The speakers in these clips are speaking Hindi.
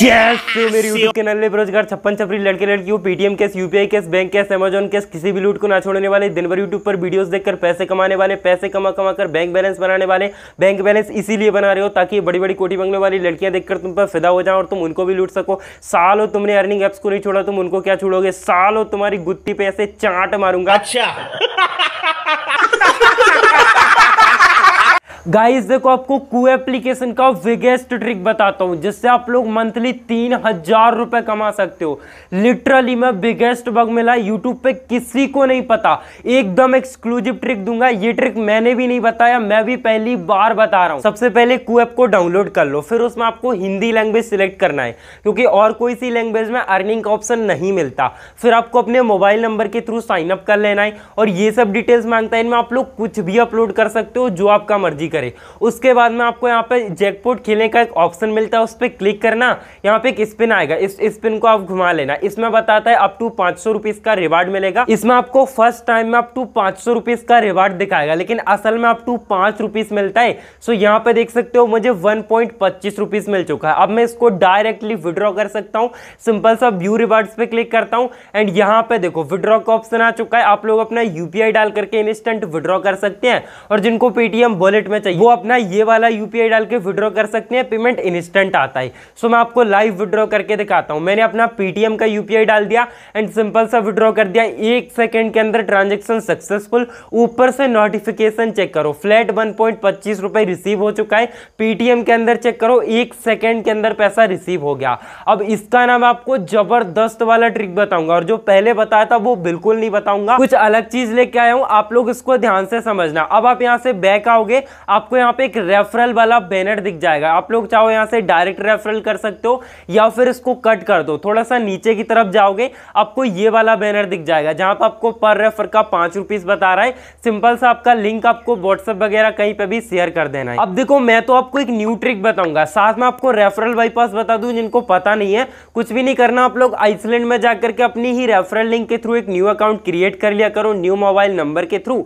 जैसे मेरे यूट्यूब चैनल बेरोजगार छप्पन छपरी लड़के लड़की Paytm case UPI case bank case Amazon case किसी भी लूट को ना छोड़ने वाले दिन भर यूट्यूब पर वीडियोस देखकर पैसे कमाने वाले पैसे कमा कमा कर बैंक बैलेंस बनाने वाले बैंक बैलेंस इसीलिए बना रहे हो ताकि बड़ी बड़ी कोटी बंगलों वाली लड़कियां देखकर तुम पर फिदा हो जाओ और तुम उनको भी लूट सको सालों तुमने अर्निंग एप्स को नहीं छोड़ा तुम उनको क्या छोड़ोगे सालों तुम्हारी गुत्ती पे ऐसे चाट मारूंगा अच्छा गाइस देखो आपको कू एप्लीकेशन का बिगेस्ट ट्रिक बताता हूँ जिससे आप लोग मंथली तीन हजार रुपये कमा सकते हो लिटरली मैं बिगेस्ट बग मिला यूट्यूब पे किसी को नहीं पता एकदम एक्सक्लूसिव ट्रिक दूंगा ये ट्रिक मैंने भी नहीं बताया मैं भी पहली बार बता रहा हूँ सबसे पहले कू को डाउनलोड कर लो फिर उसमें आपको हिंदी लैंग्वेज सिलेक्ट करना है क्योंकि और कोई सी लैंग्वेज में अर्निंग का ऑप्शन नहीं मिलता फिर आपको अपने मोबाइल नंबर के थ्रू साइनअप कर लेना है और ये सब डिटेल्स मांगता है इनमें आप लोग कुछ भी अपलोड कर सकते हो जो आपका मर्जी करें उसके बाद में आपको यहाँ पर जैकपॉट खेलने का एक ऑप्शन मिलता है उस पर क्लिक करना यहाँ पे एक स्पिन आएगा इस स्पिन को आप घुमा लेना इसमें बताता है अप टू पाँच सौ का रिवार्ड मिलेगा इसमें आपको फर्स्ट टाइम में अप टू पाँच सौ का रिवार्ड दिखाएगा लेकिन असल में अप टू पाँच रुपीज़ मिलता है सो यहाँ पे देख सकते हो मुझे वन पॉइंट पच्चीस रुपीज़ मिल चुका है अब मैं इसको डायरेक्टली विड्रॉ कर सकता हूँ सिंपल सा व्यू रिवार्ड्स पे क्लिक करता हूँ एंड यहाँ पे देखो विड्रॉ का ऑप्शन आ चुका है आप लोग अपना यूपीआई डाल करके इंस्टेंट विड्रॉ कर सकते हैं और जिनको पेटीएम वॉलेट में चाहिए वो अपना ये वाला यूपीआई डाल के विड्रॉ कर सकते हैं पेमेंट इंस्टेंट आता है सो मैं आपको लाइव विड्रॉ करके दिखाता हूँ मैंने अपना पेटीएम का यूपीआई डाल दिया एंड सिंपल सा विड्रॉ कर दिया एक सेकेंड के अंदर ट्रांजेक्शन सक्सेसफुल ऊपर से नोटिफिकेशन चेक करो फ्लैट वन रिसीव हो चुका है पेटीएम के अंदर चेक करो एक सेकेंड के अंदर पैसा रिसीव हो गया अब इसका नाम आपको जबरदस्त वाला ट्रिक बताऊंगा और जो पहले बताया था वो बिल्कुल नहीं बताऊंगा कुछ अलग चीज लेके आया हूं आप लोग इसको ध्यान से समझना अब आप यहां से बैक आओगे आपको यहाँ पे एक रेफरल वाला बैनर दिख जाएगा आप लोग चाहो यहाँ से डायरेक्ट रेफरल कर सकते हो या फिर इसको कट कर दो थोड़ा सा नीचे की तरफ जाओगे आपको ये वाला बैनर दिख जाएगा जहाँ पर आपको पर रेफर का पाँच बता रहा है सिंपल सा आपका लिंक आपको व्हाट्सअप वगैरह कहीं पर भी शेयर कर देना है अब देखो मैं तो आपको एक न्यू ट्रिक बताऊँगा साथ में आपको रेफरल बाईपास बता दूँ जिनको पता नहीं है कुछ भी नहीं करना आप लोग आइसलैंड में जाकर के अपनी ही रेफरल लिंक के थ्रू एक न्यू अकाउंट क्रिएट कर लिया करो न्यू मोबाइल नंबर के थ्रू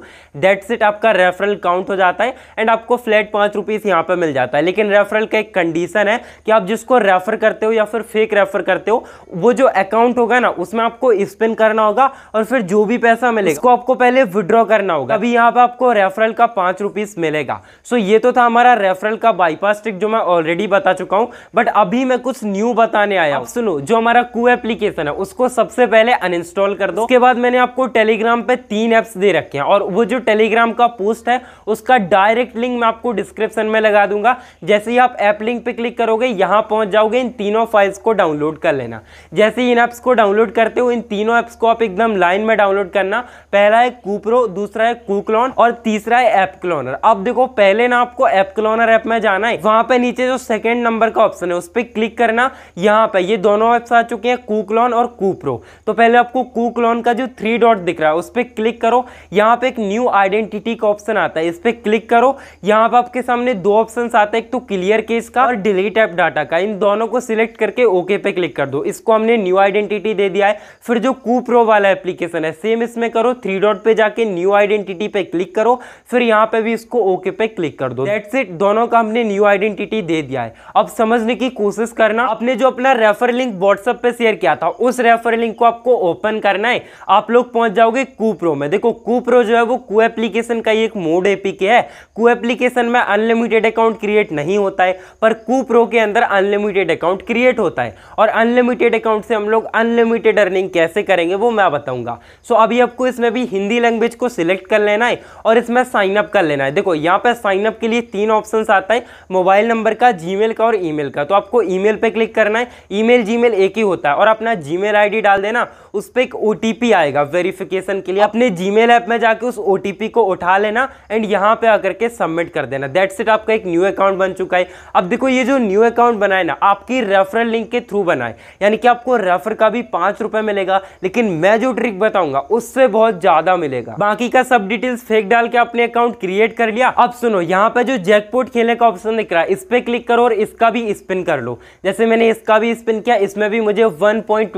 डेट सेट आपका रेफरल काउंट हो जाता है एंड एंड आपको फ्लैट पाँच रुपीज़ यहाँ पर मिल जाता है लेकिन रेफरल का एक कंडीशन है कि आप जिसको रेफर करते हो या फिर फेक रेफर करते हो वो जो अकाउंट होगा ना उसमें आपको स्पिन करना होगा और फिर जो भी पैसा मिलेगा उसको आपको पहले विड्रॉ करना होगा अभी यहाँ पर आपको रेफरल का पाँच रुपीज़ मिलेगा सो ये तो था हमारा रेफरल का बाईपास ट्रिक जो मैं ऑलरेडी बता चुका हूँ बट अभी मैं कुछ न्यू बताने आया हूँ सुनो जो हमारा कू एप्लीकेशन है उसको सबसे पहले अनइंस्टॉल कर दो उसके बाद मैंने आपको टेलीग्राम पे तीन एप्स दे रखे हैं और वो जो टेलीग्राम का पोस्ट है उसका डायरेक्ट लिंक मैं आपको डिस्क्रिप्शन में लगा दूंगा जैसे ही आप ऐप लिंक पे क्लिक करोगे यहाँ पहुँच जाओगे इन तीनों फाइल्स को डाउनलोड कर लेना जैसे ही इन ऐप्स को डाउनलोड करते हो इन तीनों ऐप्स को आप एकदम लाइन में डाउनलोड करना पहला है कूप्रो दूसरा है कूक्लॉन और तीसरा है ऐप क्लोनर अब देखो पहले ना आपको ऐप क्लोनर ऐप में जाना है वहाँ पर नीचे जो सेकेंड नंबर का ऑप्शन है उस पर क्लिक करना यहाँ पे ये दोनों ऐप्स आ चुके हैं कूक्लॉन और कूप्रो तो पहले आपको कूक्लॉन का जो थ्री डॉट दिख रहा है उस पर क्लिक करो यहाँ पे एक न्यू आइडेंटिटी का ऑप्शन आता है इस पर क्लिक करो यहाँ पर आपके सामने दो ऑप्शन आते हैं एक तो क्लियर केस का और डिलीट एप डाटा का इन दोनों को सिलेक्ट करके ओके पे क्लिक कर दो इसको हमने न्यू आइडेंटिटी दे दिया है फिर जो कू प्रो वाला एप्लीकेशन है सेम इसमें करो थ्री डॉट पे जाके न्यू आइडेंटिटी पे क्लिक करो फिर यहाँ पे भी इसको ओके पे क्लिक कर दो दैट्स इट दोनों का हमने न्यू आइडेंटिटी दे दिया है अब समझने की कोशिश करना आपने जो अपना रेफर लिंक व्हाट्सएप पे शेयर किया था उस रेफर लिंक को आपको ओपन करना है आप लोग पहुंच जाओगे कू प्रो में देखो कू प्रो जो है वो कू एप्लीकेशन का एक मोड एपीके है कू एप्लीकेशन में अनलिमिटेड अकाउंट क्रिएट नहीं होता है पर कूप्रो के अंदर अनलिमिटेड अकाउंट क्रिएट होता है और अनलिमिटेड अकाउंट से हम लोग अनलिमिटेड अर्निंग कैसे करेंगे वो मैं बताऊंगा सो अभी आपको इसमें भी हिंदी लैंग्वेज को सिलेक्ट कर लेना है और इसमें साइन अप कर लेना है देखो यहाँ पर साइन अप के लिए तीन ऑप्शन आता है मोबाइल नंबर का जी का और ई का तो आपको ई मेल क्लिक करना है ई मेल एक ही होता है और अपना जी मेल डाल देना उस पर एक ओ आएगा वेरिफिकेशन के लिए अपने जी ऐप में जाके उस ओ को उठा लेना एंड यहाँ पर आकर के सब सबमिट कर देना दैट सेट आपका एक न्यू अकाउंट बन चुका है अब देखो ये जो न्यू अकाउंट बनाए ना आपकी रेफरल लिंक के थ्रू बनाए यानी कि आपको रेफर का भी पांच रुपए मिलेगा लेकिन मैं जो ट्रिक बताऊंगा उससे बहुत ज़्यादा मिलेगा बाकी का सब डिटेल्स फेक डाल के अपने अकाउंट क्रिएट कर लिया अब सुनो यहाँ पे जो जैकपॉट खेलने का ऑप्शन दिख रहा है इस पर क्लिक करो और इसका भी स्पिन कर लो जैसे मैंने इसका भी स्पिन किया इसमें भी मुझे वन पॉइंट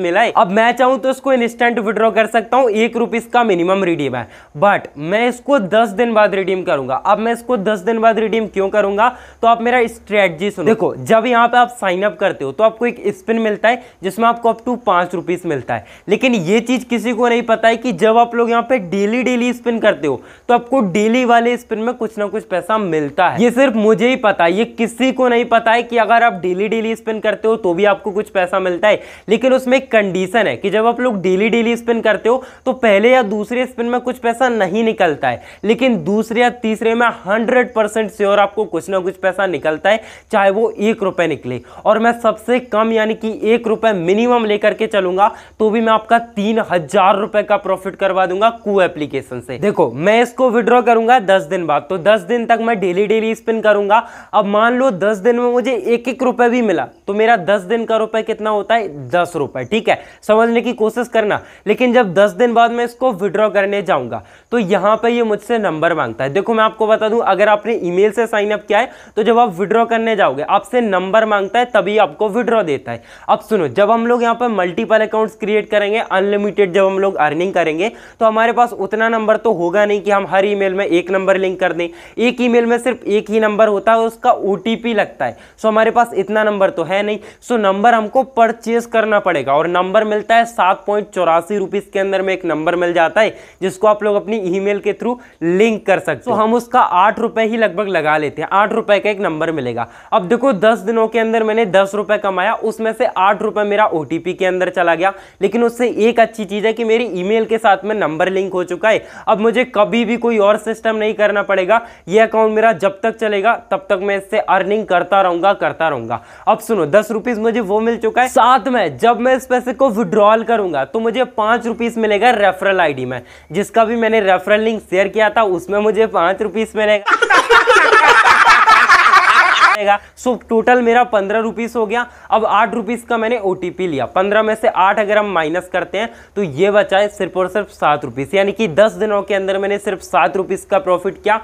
मिला है अब मैं चाहूँ तो इसको इंस्टेंट विड्रॉ कर सकता हूँ एक का मिनिमम रिडीम है बट मैं इसको दस दिन बाद रिडीम करूंगा अब मैं इसको दस दिन बाद रिडीम क्यों करूंगा तो आप मेरा स्ट्रेटजी सुनो देखो जब यहाँ पे आप साइन अप करते हो तो आपको एक स्पिन मिलता है जिसमें आपको अप टू पांच रुपीज़ मिलता है लेकिन ये चीज़ किसी को नहीं पता है कि जब आप लोग यहाँ पे डेली डेली स्पिन करते हो तो आपको डेली वाले स्पिन में कुछ ना कुछ पैसा मिलता है ये सिर्फ मुझे ही पता है ये किसी को नहीं पता है कि अगर आप डेली डेली स्पिन करते हो तो भी आपको कुछ पैसा मिलता है लेकिन उसमें कंडीशन है कि जब आप लोग डेली डेली स्पिन करते हो तो पहले या दूसरे स्पिन में कुछ पैसा नहीं निकलता है लेकिन दूसरे या तीसरे में हंड्रेड परसेंट श्योर आपको कुछ ना कुछ पैसा निकलता है चाहे वो एक रुपए निकले और मैं सबसे कम यानी कि एक रुपए मिनिमम लेकर के चलूंगा तो भी मैं आपका तीन हजार रुपए का प्रॉफिट करवा दूंगा कू एप्लीकेशन से देखो मैं इसको विड्रॉ करूंगा दस दिन बाद तो दस दिन तक मैं डेली डेली स्पिन करूंगा अब मान लो दस दिन में मुझे एक एक रुपए भी मिला तो मेरा दस दिन का रुपए कितना होता है दस रुपए ठीक है समझने की कोशिश करना लेकिन जब दस दिन बाद मैं इसको विड्रॉ करने जाऊंगा तो यहां पर ये मुझसे नंबर मांगता है देखो देखो मैं आपको बता दूं अगर आपने ईमेल से साइन अप किया है तो जब आप विड्रॉ करने जाओगे आपसे नंबर मांगता है तभी आपको विड्रॉ देता है अब सुनो जब हम लोग यहाँ पर मल्टीपल अकाउंट्स क्रिएट करेंगे अनलिमिटेड जब हम लोग अर्निंग करेंगे तो हमारे पास उतना नंबर तो होगा नहीं कि हम हर ई में एक नंबर लिंक कर दें एक ई में सिर्फ एक ही नंबर होता है उसका ओ लगता है सो हमारे पास इतना नंबर तो है नहीं सो नंबर हमको परचेज करना पड़ेगा और नंबर मिलता है सात पॉइंट चौरासी रुपीज के अंदर में एक नंबर मिल जाता है जिसको आप लोग अपनी ईमेल के थ्रू लिंक कर सकते तो हम उसका आठ रुपए ही लगभग लगा लेते हैं आठ रुपए का एक नंबर मिलेगा अब देखो दस दिनों के अंदर मैंने दस रुपये कमाया उसमें से आठ रुपये मेरा ओ के अंदर चला गया लेकिन उससे एक अच्छी चीज़ है कि मेरी ईमेल के साथ में नंबर लिंक हो चुका है अब मुझे कभी भी कोई और सिस्टम नहीं करना पड़ेगा ये अकाउंट मेरा जब तक चलेगा तब तक मैं इससे अर्निंग करता रहूंगा करता रहूंगा अब सुनो दस रुपीज मुझे वो मिल चुका है साथ में जब मैं इस पैसे को विड्रॉल करूंगा तो मुझे पांच रुपीज मिलेगा रेफरल आईडी में जिसका भी मैंने रेफरल लिंक शेयर किया था उसमें मुझे पाँच रुपीस मिलेगा जाएगा सो टोटल मेरा पंद्रह रुपीस हो गया अब आठ रुपीस का मैंने ओ लिया पंद्रह में से आठ अगर हम माइनस करते हैं तो ये बचा है सिर्फ और सिर्फ सात रुपीस यानी कि दस दिनों के अंदर मैंने सिर्फ सात रुपीस का प्रॉफिट किया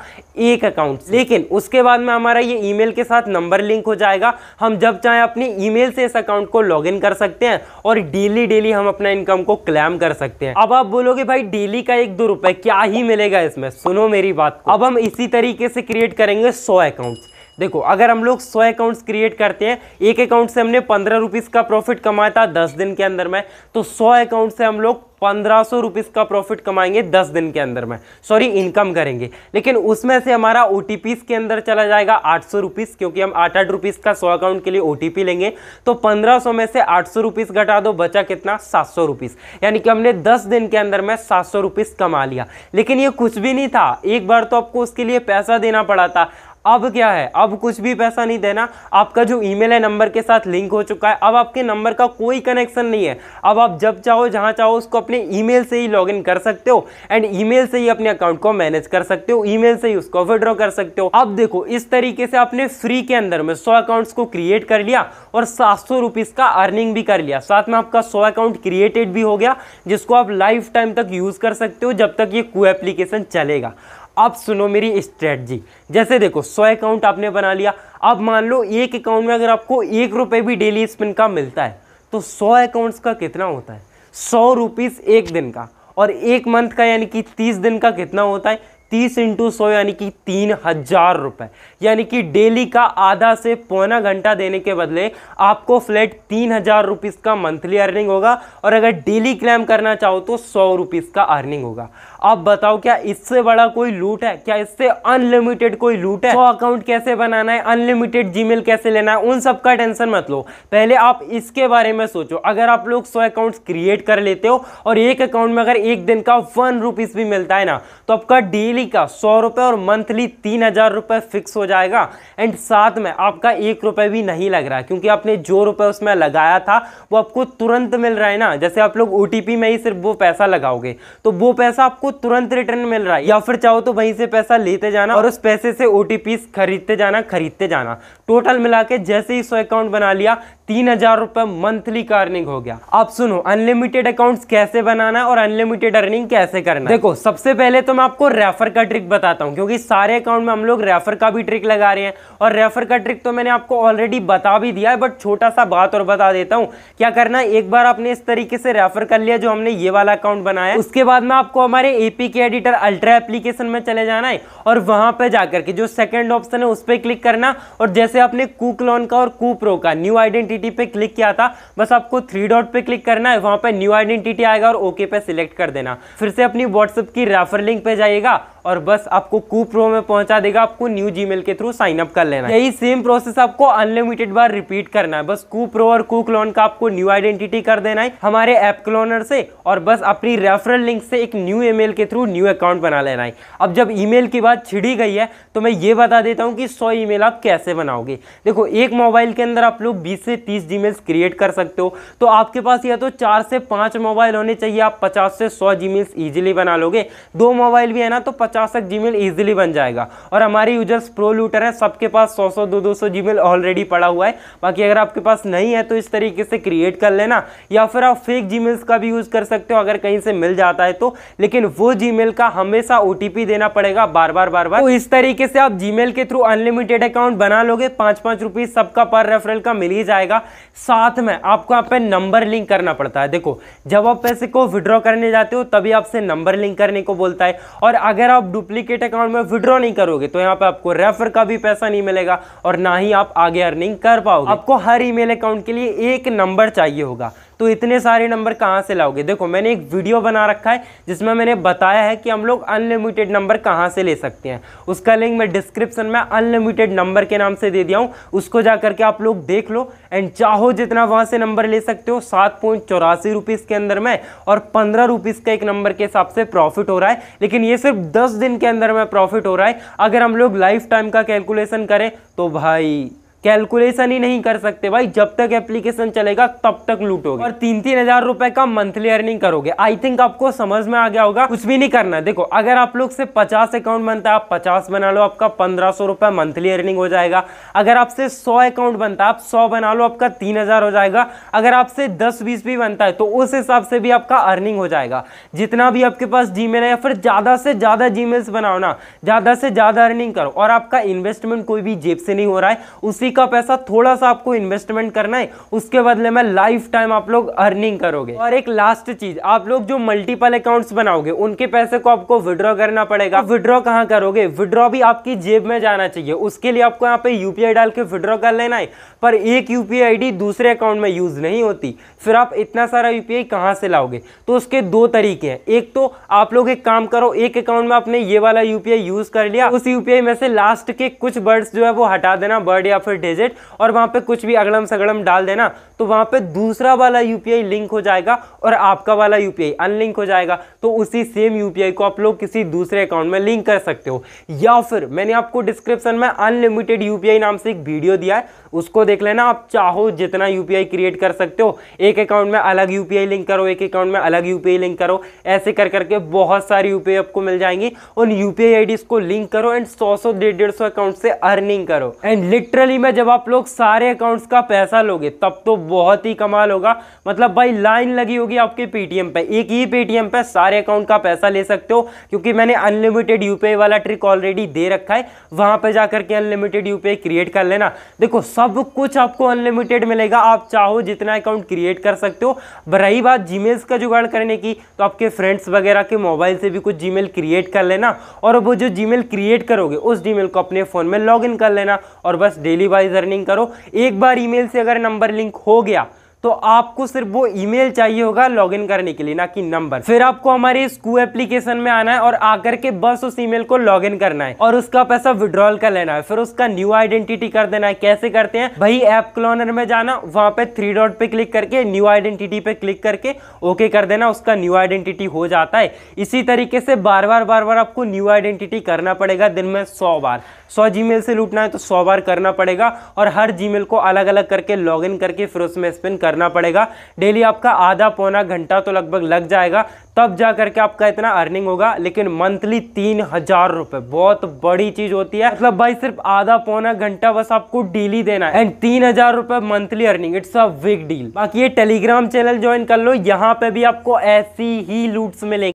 एक अकाउंट लेकिन उसके बाद में हमारा ये ईमेल के साथ नंबर लिंक हो जाएगा हम जब चाहे अपनी ईमेल से इस अकाउंट को लॉग कर सकते हैं और डेली डेली हम अपना इनकम को क्लेम कर सकते हैं अब आप बोलोगे भाई डेली का एक दो रुपए क्या ही मिलेगा इसमें सुनो मेरी बात को अब हम इसी तरीके से क्रिएट करेंगे सौ अकाउंट्स देखो अगर हम लोग सौ अकाउंट्स क्रिएट करते हैं एक अकाउंट से हमने पंद्रह रुपीज़ का प्रॉफिट कमाया था दस दिन के अंदर में तो सौ अकाउंट से हम लोग पंद्रह सौ रुपीज़ का प्रॉफिट कमाएंगे दस दिन के अंदर में सॉरी इनकम करेंगे लेकिन उसमें से हमारा ओ के अंदर चला जाएगा आठ सौ रुपीज़ क्योंकि हम आठ आठ रुपीज़ का सौ अकाउंट के लिए ओ लेंगे तो पंद्रह सौ में से आठ सौ रुपीज़ घटा दो बचा कितना सात सौ रुपीज़ यानी कि हमने दस दिन के अंदर में सात सौ रुपीज़ कमा लिया लेकिन ये कुछ भी नहीं था एक बार तो आपको उसके लिए पैसा देना पड़ा था अब क्या है अब कुछ भी पैसा नहीं देना आपका जो ईमेल है नंबर के साथ लिंक हो चुका है अब आपके नंबर का कोई कनेक्शन नहीं है अब आप जब चाहो जहाँ चाहो उसको अपने ईमेल से ही लॉगिन कर सकते हो एंड ईमेल से ही अपने अकाउंट को मैनेज कर सकते हो ईमेल से ही उसको विड्रॉ कर सकते हो अब देखो इस तरीके से आपने फ्री के अंदर में सौ अकाउंट्स को क्रिएट कर लिया और सात सौ का अर्निंग भी कर लिया साथ में आपका सौ अकाउंट क्रिएटेड भी हो गया जिसको आप लाइफ टाइम तक यूज़ कर सकते हो जब तक ये को एप्लीकेशन चलेगा अब सुनो मेरी स्ट्रेटजी जैसे देखो सौ अकाउंट आपने बना लिया अब मान लो एक अकाउंट में अगर आपको एक रुपये भी डेली स्पिन का मिलता है तो सौ अकाउंट्स का कितना होता है सौ रुपीज़ एक दिन का और एक मंथ का यानी कि तीस दिन का कितना होता है तीस इंटू सौ यानी कि तीन हजार रुपये यानी कि डेली का आधा से पौना घंटा देने के बदले आपको फ्लैट तीन हजार रुपीज़ का मंथली अर्निंग होगा और अगर डेली क्लेम करना चाहो तो सौ रुपीज़ का अर्निंग होगा आप बताओ क्या इससे बड़ा कोई लूट है क्या इससे अनलिमिटेड कोई लूट है तो अकाउंट कैसे बनाना है अनलिमिटेड जीमेल कैसे लेना है उन सब का टेंशन मत लो पहले आप इसके बारे में सोचो अगर आप लोग सौ अकाउंट क्रिएट कर लेते हो और एक अकाउंट में अगर एक दिन का वन रुपीज़ भी मिलता है ना तो आपका डेली का सौ रुपए और मंथली तीन हज़ार रुपए फिक्स हो जाएगा एंड साथ में आपका एक रुपए भी नहीं लग रहा क्योंकि आपने जो रुपए उसमें लगाया था वो आपको तुरंत मिल रहा है ना जैसे आप लोग ओ में ही सिर्फ वो पैसा लगाओगे तो वो पैसा आपको तुरंत रिटर्न मिल रहा है या फिर चाहो तो वहीं से पैसा लेते जाना और उस पैसे से ओटीपी खरीदते जाना खरीदते जाना टोटल मिला के जैसे ही सो अकाउंट बना लिया तीन हजार रुपए मंथली का अर्निंग हो गया अब सुनो अनलिमिटेड अकाउंट्स कैसे बनाना और अनलिमिटेड अर्निंग कैसे करना देखो सबसे पहले तो मैं आपको रेफर का ट्रिक बताता हूँ क्योंकि सारे अकाउंट में हम लोग रेफर का भी ट्रिक लगा रहे हैं और रेफर का ट्रिक तो मैंने आपको ऑलरेडी बता भी दिया है बट छोटा सा बात और बता देता हूँ क्या करना एक बार आपने इस तरीके से रेफर कर लिया जो हमने ये वाला अकाउंट बनाया उसके बाद में आपको हमारे एपी के एडिटर अल्ट्रा एप्लीकेशन में चले जाना है और वहां पर जाकर के जो सेकेंड ऑप्शन है उस पर क्लिक करना और जैसे आपने कूकलॉन का और प्रो का न्यू आइडेंटिटी पे क्लिक किया था बस आपको थ्री डॉट पे क्लिक करना है वहां पे न्यू आइडेंटिटी आएगा और ओके पे सिलेक्ट कर देना फिर से अपनी व्हाट्सएप की रेफर लिंक पे जाइएगा और बस आपको कू प्रो में पहुंचा देगा आपको न्यू जीमेल के थ्रू साइन अप कर लेना है यही सेम प्रोसेस आपको अनलिमिटेड बार रिपीट करना है बस कू प्रो और कू क्लोन का आपको न्यू आइडेंटिटी कर देना है हमारे ऐप क्लोनर से और बस अपनी रेफरल लिंक से एक न्यू ईमेल के थ्रू न्यू अकाउंट बना लेना है अब जब ईमेल की बात छिड़ी गई है तो मैं ये बता देता हूँ कि सौ ई आप कैसे बनाओगे देखो एक मोबाइल के अंदर आप लोग बीस से तीस जी क्रिएट कर सकते हो तो आपके पास या तो चार से पाँच मोबाइल होने चाहिए आप पचास से सौ जी ईजिली बना लोगे दो मोबाइल भी है ना तो पचास तक जीमेल ईजिली बन जाएगा और हमारे यूजर्स प्रो लूटर है सबके पास सौ सौ दो दो सौ जीमेल ऑलरेडी पड़ा हुआ है बाकी अगर आपके पास नहीं है तो इस तरीके से क्रिएट कर लेना या फिर आप फेक जीमेल्स का भी यूज़ कर सकते हो अगर कहीं से मिल जाता है तो लेकिन वो जीमेल का हमेशा ओटीपी देना पड़ेगा बार बार बार बार तो इस तरीके से आप जीमेल के थ्रू अनलिमिटेड अकाउंट बना लोगे पाँच पाँच रुपीज़ सबका पर रेफरल का मिल ही जाएगा साथ में आपको यहाँ पे नंबर लिंक करना पड़ता है देखो जब आप पैसे को विड्रॉ करने जाते हो तभी आपसे नंबर लिंक करने को बोलता है और अगर आप आप डुप्लीकेट अकाउंट में विड्रॉ नहीं करोगे तो यहाँ पे आपको रेफर का भी पैसा नहीं मिलेगा और ना ही आप आगे अर्निंग कर पाओगे आपको हर ईमेल अकाउंट के लिए एक नंबर चाहिए होगा तो इतने सारे नंबर कहाँ से लाओगे देखो मैंने एक वीडियो बना रखा है जिसमें मैंने बताया है कि हम लोग अनलिमिटेड नंबर कहाँ से ले सकते हैं उसका लिंक मैं डिस्क्रिप्शन में अनलिमिटेड नंबर के नाम से दे दिया हूँ उसको जा करके आप लोग देख लो एंड चाहो जितना वहाँ से नंबर ले सकते हो सात पॉइंट चौरासी रुपीज़ के अंदर में और पंद्रह रुपीज़ का एक नंबर के हिसाब से प्रॉफिट हो रहा है लेकिन ये सिर्फ दस दिन के अंदर में प्रॉफिट हो रहा है अगर हम लोग लाइफ टाइम का कैलकुलेशन करें तो भाई कैलकुलेशन ही नहीं कर सकते भाई जब तक एप्लीकेशन चलेगा तब तक लूटोगे और तीन तीन हजार रुपए का मंथली अर्निंग करोगे आई थिंक आपको समझ में आ गया होगा कुछ भी नहीं करना देखो अगर आप लोग से पचास अकाउंट बनता है आप पचास बना लो आपका पंद्रह सौ रुपए मंथली अर्निंग हो जाएगा अगर आपसे सौ अकाउंट बनता है आप सौ बना लो आपका तीन हजार हो जाएगा अगर आपसे दस बीस भी बनता है तो उस हिसाब से भी आपका अर्निंग हो जाएगा जितना भी आपके पास जीमेल है या फिर ज्यादा से ज्यादा जीमेल्स बनाओ ना ज्यादा से ज्यादा अर्निंग करो और आपका इन्वेस्टमेंट कोई भी जेब से नहीं हो रहा है उसी का पैसा थोड़ा सा आपको इन्वेस्टमेंट करना है उसके बदले में लाइफ टाइम आप लोग अर्निंग करोगे और एक लास्ट चीज आप लोग जो मल्टीपल अकाउंट्स बनाओगे उनके पैसे को आपको विड्रॉ करना पड़ेगा विड्रॉ कहाँ करोगे विड्रॉ भी आपकी जेब में जाना चाहिए उसके लिए आपको यहाँ पे यूपीआई डाल के विड्रॉ कर लेना है पर एक यूपीआई दूसरे अकाउंट में यूज नहीं होती फिर आप इतना सारा यूपीआई कहाँ से लाओगे तो उसके दो तरीके हैं एक तो आप लोग एक काम करो एक अकाउंट में आपने ये वाला यूपीआई यूज कर लिया उस यूपीआई में से लास्ट के कुछ बर्ड्स जो है वो हटा देना बर्ड या फिर डिजिट और वहाँ पे कुछ भी अगड़म सगड़म डाल देना तो वहाँ पे दूसरा वाला यूपीआई लिंक हो जाएगा और आपका वाला यूपीआई अनलिंक हो जाएगा तो उसी सेम यूपीआई को आप लोग किसी दूसरे अकाउंट में लिंक कर सकते हो या फिर मैंने आपको डिस्क्रिप्शन में अनलिमिटेड यूपीआई नाम से एक वीडियो दिया है उसको देख लेना आप चाहो जितना यूपीआई क्रिएट कर सकते हो एक अकाउंट में अलग यूपीआई लिंक करो एक अकाउंट में अलग यूपीआई लिंक करो ऐसे कर करके बहुत सारी यूपीआई आपको मिल जाएंगी उन यूपीआई आईडीज को लिंक करो एंड सौ सौ डेढ़ डेढ़ सौ अकाउंट से अर्निंग करो एंड लिटरली मैं जब आप लोग सारे अकाउंट्स का पैसा लोगे तब तो बहुत ही कमाल होगा मतलब भाई लाइन लगी होगी आपके पेटीएम पे एक ही पेटीएम पे सारे अकाउंट का पैसा ले सकते हो क्योंकि मैंने अनलिमिटेड यूपीआई वाला ट्रिक ऑलरेडी दे रखा है वहां पे जाकर के अनलिमिटेड यूपीआई क्रिएट कर लेना देखो सब कुछ आपको अनलिमिटेड मिलेगा आप चाहो जितना अकाउंट क्रिएट कर सकते हो रही बात जी का जुगाड़ करने की तो आपके फ्रेंड्स वगैरह के मोबाइल से भी कुछ जी क्रिएट कर लेना और वो जो जी क्रिएट करोगे उस जी को अपने फ़ोन में लॉग कर लेना और बस डेली वाइज वाइज अर्निंग करो एक बार ईमेल से अगर नंबर लिंक हो गया तो आपको सिर्फ वो ईमेल चाहिए होगा लॉगिन करने के लिए ना कि नंबर फिर आपको हमारे स्कू एप्लीकेशन में आना है और आकर के बस उस ईमेल को लॉगिन करना है और उसका पैसा विड्रॉल कर लेना है फिर उसका न्यू आइडेंटिटी कर देना है कैसे करते हैं भाई ऐप क्लोनर में जाना वहां पे थ्री डॉट पे क्लिक करके न्यू आइडेंटिटी पे क्लिक करके ओके कर देना उसका न्यू आइडेंटिटी हो जाता है इसी तरीके से बार बार बार बार आपको न्यू आइडेंटिटी करना पड़ेगा दिन में सौ बार सौ जी से लूटना है तो सौ बार करना पड़ेगा और हर जी को अलग अलग करके लॉग करके फिर उसमें स्पिन कर करना पड़ेगा डेली आपका आधा पौना घंटा तो लगभग लग जाएगा तब जा करके आपका इतना अर्निंग होगा लेकिन मंथली तीन हजार रुपए बहुत बड़ी चीज़ होती है मतलब भाई सिर्फ आधा पौना घंटा बस आपको डेली देना है एंड तीन हजार रुपए monthly earning it's a big deal बाकी ये टेलीग्राम चैनल ज्वाइन कर लो यहाँ पे भी आपको ऐसी ही लूट्स मिलेंगे